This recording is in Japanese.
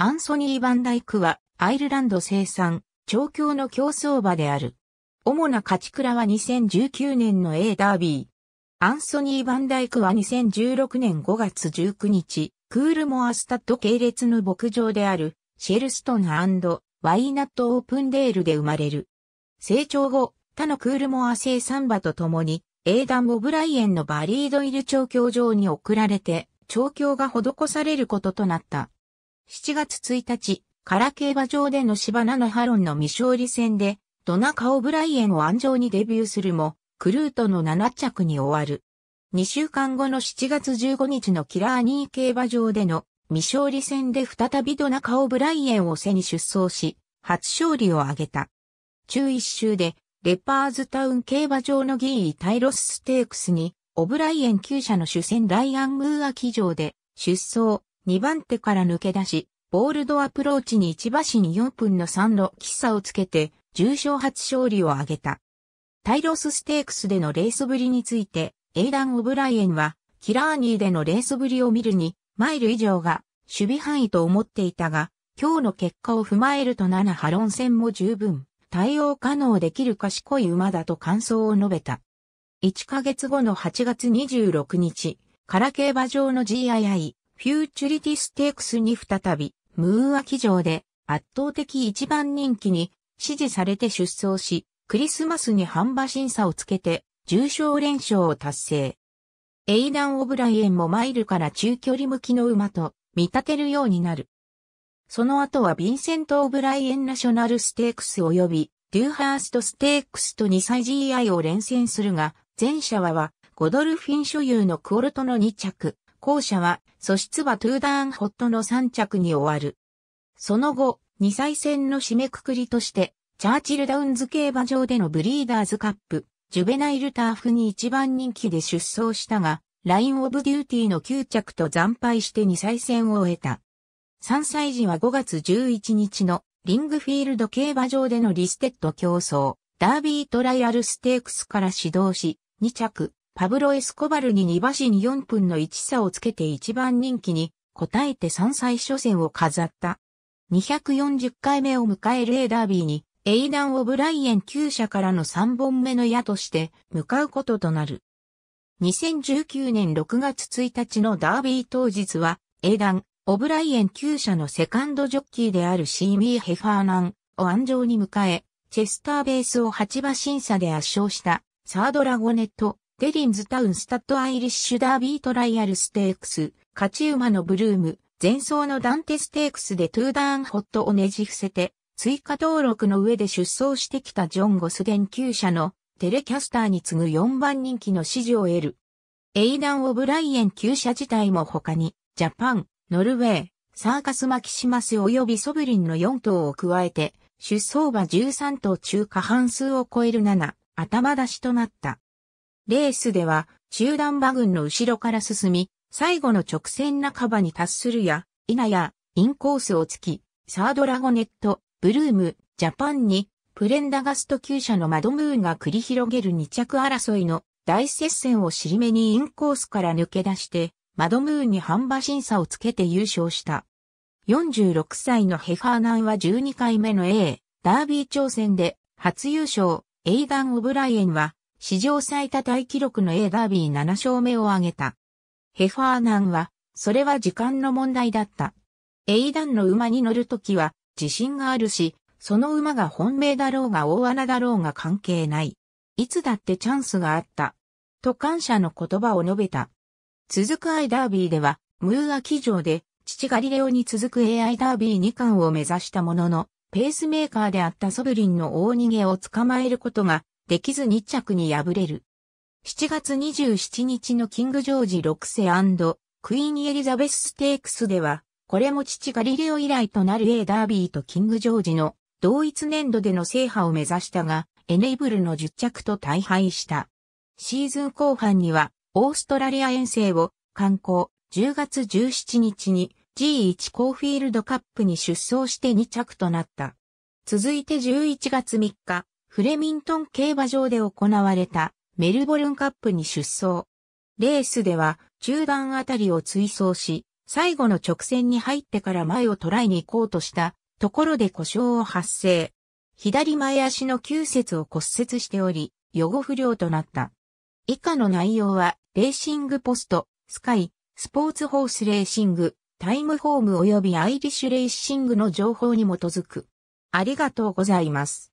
アンソニー・バンダイクはアイルランド生産、調教の競争馬である。主な勝ち倉は2019年の A ダービー。アンソニー・バンダイクは2016年5月19日、クールモアスタッド系列の牧場である、シェルストンワイナット・オープンデールで生まれる。成長後、他のクールモア生産馬と共に、ダン・オブライエンのバリードイル調教場に送られて、調教が施されることとなった。7月1日、か競馬場での芝7ハロンの未勝利戦で、ドナカ・オブライエンを安城にデビューするも、クルートの7着に終わる。2週間後の7月15日のキラーニー競馬場での未勝利戦で再びドナカ・オブライエンを背に出走し、初勝利を挙げた。中1週で、レパーズタウン競馬場のギー・タイロスステークスに、オブライエン旧社の主戦ライアン・ムーア騎乗で出走、2番手から抜け出し、ボールドアプローチに1馬身4分の3の喫茶をつけて、重賞初勝利を挙げた。タイロスステークスでのレースぶりについて、エイダン・オブライエンは、キラーニーでのレースぶりを見るに、マイル以上が守備範囲と思っていたが、今日の結果を踏まえると7波論戦も十分、対応可能できる賢い馬だと感想を述べた。1ヶ月後の8月26日、ラケ競馬場の GII フューチュリティステークスに再び、ムーア騎乗で圧倒的一番人気に支持されて出走し、クリスマスに半馬審査をつけて、重賞連勝を達成。エイダン・オブライエンもマイルから中距離向きの馬と見立てるようになる。その後はヴィンセント・オブライエン・ナショナル・ステークス及び、デューハースト・ステークスと2歳 GI を連戦するが、前者はは、ゴドルフィン所有のクオルトの2着、後者は、素質はトゥーダーンホットの3着に終わる。その後、2歳戦の締めくくりとして、チャーチルダウンズ競馬場でのブリーダーズカップ、ジュベナイルターフに一番人気で出走したが、ラインオブデューティーの9着と惨敗して2歳戦を終えた。3歳時は5月11日のリングフィールド競馬場でのリステッド競争、ダービートライアルステークスから始動し、2着、パブロ・エスコバルに2馬身4分の1差をつけて一番人気に、応えて3歳初戦を飾った。240回目を迎える A ダービーに、エイダン・オブライエン厩社からの3本目の矢として向かうこととなる。2019年6月1日のダービー当日は、エイダン・オブライエン厩社のセカンドジョッキーであるシーミー・ヘファーナンを安城に迎え、チェスターベースを8馬審査で圧勝したサードラゴネット、デリンズタウンスタッドアイリッシュダービートライアルステークス、勝ち馬のブルーム、前走のダンテステークスでトゥーダーンホットをねじ伏せて、追加登録の上で出走してきたジョン・ゴスデン厩舎のテレキャスターに次ぐ4番人気の支持を得る。エイダン・オブライエン厩車自体も他に、ジャパン、ノルウェー、サーカス・マキシマス及びソブリンの4頭を加えて、出走馬13頭中過半数を超える7、頭出しとなった。レースでは中段馬群の後ろから進み、最後の直線半ばに達するや、否や、インコースをつき、サードラゴネット、ブルーム、ジャパンに、プレンダガスト級車のマドムーンが繰り広げる2着争いの大接戦を尻目にインコースから抜け出して、マドムーンに半馬審査をつけて優勝した。46歳のヘファーナンは12回目の A、ダービー挑戦で初優勝、エイダン・オブライエンは史上最多大記録の A ダービー7勝目を挙げた。ヘファーナンは、それは時間の問題だった。エイダンの馬に乗るときは、自信があるし、その馬が本命だろうが大穴だろうが関係ない。いつだってチャンスがあった。と感謝の言葉を述べた。続くイダービーでは、ムーア騎乗で、父ガリレオに続く AI ダービー2冠を目指したものの、ペースメーカーであったソブリンの大逃げを捕まえることができず2着に敗れる。7月27日のキング・ジョージ6世クイーン・エリザベス・ステークスでは、これも父ガリレオ以来となる A ダービーとキング・ジョージの同一年度での制覇を目指したが、エネイブルの10着と大敗した。シーズン後半には、オーストラリア遠征を観光、10月17日に G1 コーフィールドカップに出走して2着となった。続いて11月3日、フレミントン競馬場で行われたメルボルンカップに出走。レースでは中段あたりを追走し、最後の直線に入ってから前を捉えに行こうとしたところで故障を発生。左前足の急節を骨折しており、予後不良となった。以下の内容は、レーシングポスト、スカイ、スポーツホースレーシング、タイムホーム及びアイリッシュレーシングの情報に基づく。ありがとうございます。